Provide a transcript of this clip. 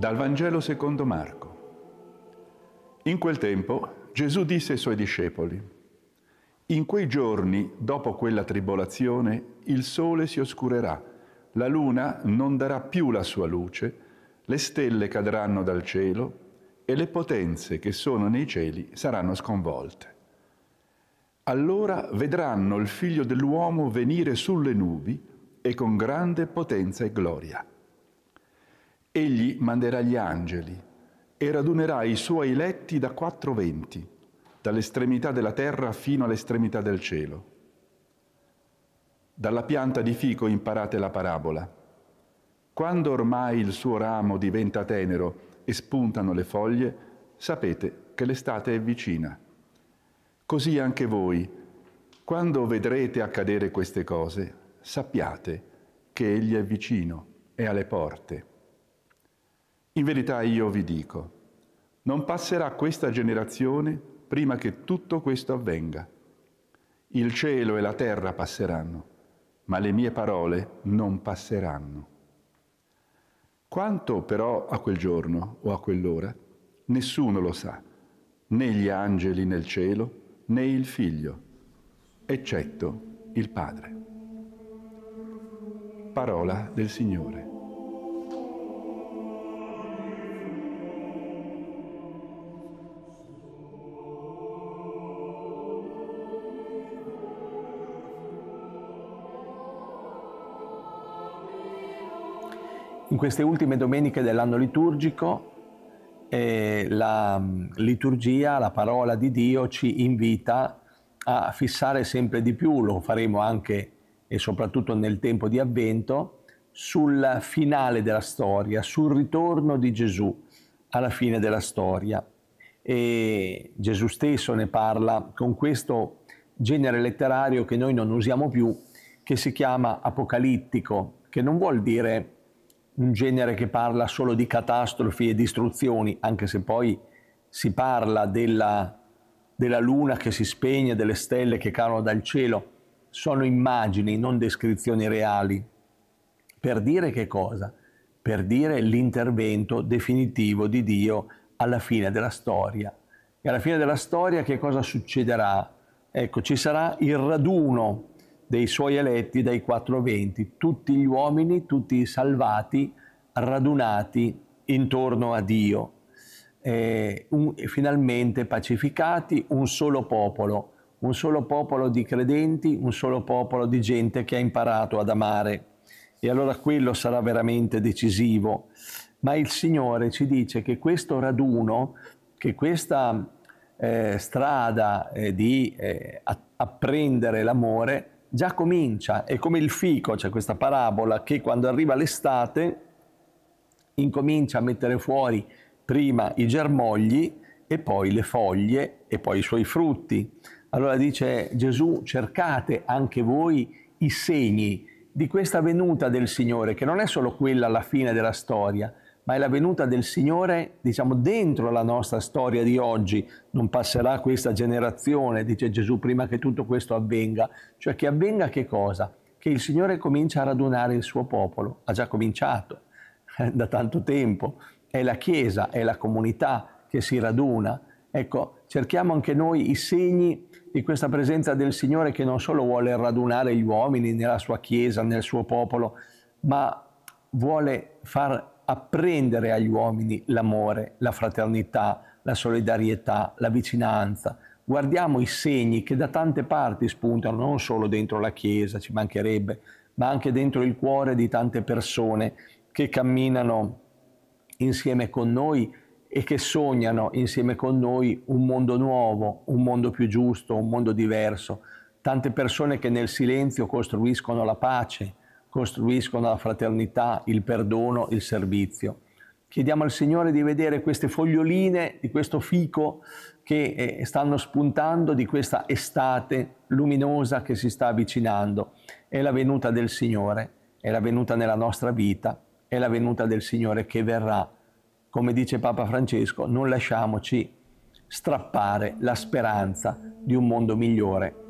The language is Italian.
Dal Vangelo secondo Marco. In quel tempo Gesù disse ai suoi discepoli, In quei giorni, dopo quella tribolazione, il sole si oscurerà, la luna non darà più la sua luce, le stelle cadranno dal cielo e le potenze che sono nei cieli saranno sconvolte. Allora vedranno il figlio dell'uomo venire sulle nubi e con grande potenza e gloria. Egli manderà gli angeli e radunerà i suoi eletti da quattro venti, dall'estremità della terra fino all'estremità del cielo. Dalla pianta di fico imparate la parabola. Quando ormai il suo ramo diventa tenero e spuntano le foglie, sapete che l'estate è vicina. Così anche voi, quando vedrete accadere queste cose, sappiate che Egli è vicino, e alle porte. In verità io vi dico, non passerà questa generazione prima che tutto questo avvenga. Il cielo e la terra passeranno, ma le mie parole non passeranno. Quanto però a quel giorno o a quell'ora, nessuno lo sa, né gli angeli nel cielo, né il figlio, eccetto il Padre. Parola del Signore. In queste ultime domeniche dell'anno liturgico eh, la mm, liturgia, la parola di Dio ci invita a fissare sempre di più, lo faremo anche e soprattutto nel tempo di avvento, sul finale della storia, sul ritorno di Gesù alla fine della storia. E Gesù stesso ne parla con questo genere letterario che noi non usiamo più, che si chiama apocalittico, che non vuol dire un genere che parla solo di catastrofi e distruzioni, anche se poi si parla della, della luna che si spegne, delle stelle che cadono dal cielo, sono immagini, non descrizioni reali. Per dire che cosa? Per dire l'intervento definitivo di Dio alla fine della storia. E alla fine della storia che cosa succederà? Ecco, ci sarà il raduno dei suoi eletti dai quattro venti, tutti gli uomini, tutti i salvati, radunati intorno a Dio, eh, un, finalmente pacificati, un solo popolo, un solo popolo di credenti, un solo popolo di gente che ha imparato ad amare. E allora quello sarà veramente decisivo. Ma il Signore ci dice che questo raduno, che questa eh, strada eh, di eh, apprendere l'amore, già comincia, è come il fico, c'è cioè questa parabola che quando arriva l'estate incomincia a mettere fuori prima i germogli e poi le foglie e poi i suoi frutti. Allora dice Gesù, cercate anche voi i segni di questa venuta del Signore, che non è solo quella alla fine della storia, ma è la venuta del Signore, diciamo, dentro la nostra storia di oggi. Non passerà questa generazione, dice Gesù, prima che tutto questo avvenga. Cioè che avvenga che cosa? Che il Signore comincia a radunare il suo popolo. Ha già cominciato eh, da tanto tempo. È la Chiesa, è la comunità che si raduna. Ecco, cerchiamo anche noi i segni di questa presenza del Signore che non solo vuole radunare gli uomini nella sua Chiesa, nel suo popolo, ma vuole far apprendere agli uomini l'amore, la fraternità, la solidarietà, la vicinanza. Guardiamo i segni che da tante parti spuntano, non solo dentro la Chiesa, ci mancherebbe, ma anche dentro il cuore di tante persone che camminano insieme con noi e che sognano insieme con noi un mondo nuovo, un mondo più giusto, un mondo diverso. Tante persone che nel silenzio costruiscono la pace, costruiscono la fraternità, il perdono, il servizio. Chiediamo al Signore di vedere queste foglioline di questo fico che eh, stanno spuntando di questa estate luminosa che si sta avvicinando. È la venuta del Signore, è la venuta nella nostra vita, è la venuta del Signore che verrà. Come dice Papa Francesco, non lasciamoci strappare la speranza di un mondo migliore